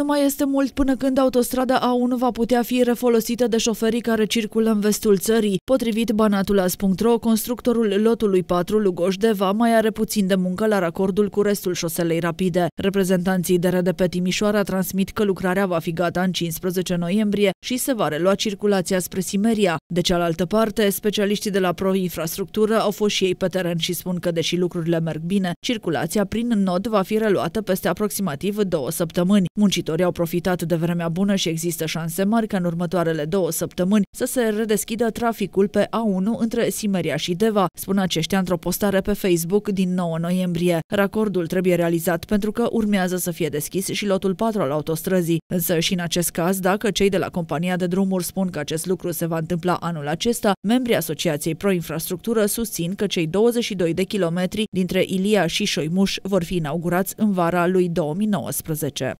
nu mai este mult până când autostrada A1 va putea fi refolosită de șoferii care circulă în vestul țării. Potrivit banatulas.ro, constructorul lotului 4 Lugoș-Deva mai are puțin de muncă la racordul cu restul șoselei rapide. Reprezentanții de RDP Timișoara transmit că lucrarea va fi gata în 15 noiembrie și se va relua circulația spre Simeria. De cealaltă parte, specialiștii de la Pro Infrastructură au fost și ei pe teren și spun că, deși lucrurile merg bine, circulația prin nod va fi reluată peste aproximativ două săptămâni. Muncitorii Agricultorii au profitat de vremea bună și există șanse mari ca în următoarele două săptămâni să se redeschidă traficul pe A1 între Simeria și Deva, spun aceștia într-o postare pe Facebook din 9 noiembrie. Racordul trebuie realizat pentru că urmează să fie deschis și lotul 4 al autostrăzii. Însă și în acest caz, dacă cei de la compania de drumuri spun că acest lucru se va întâmpla anul acesta, membrii Asociației Pro Infrastructură susțin că cei 22 de kilometri dintre Ilia și Șoimuș vor fi inaugurați în vara lui 2019.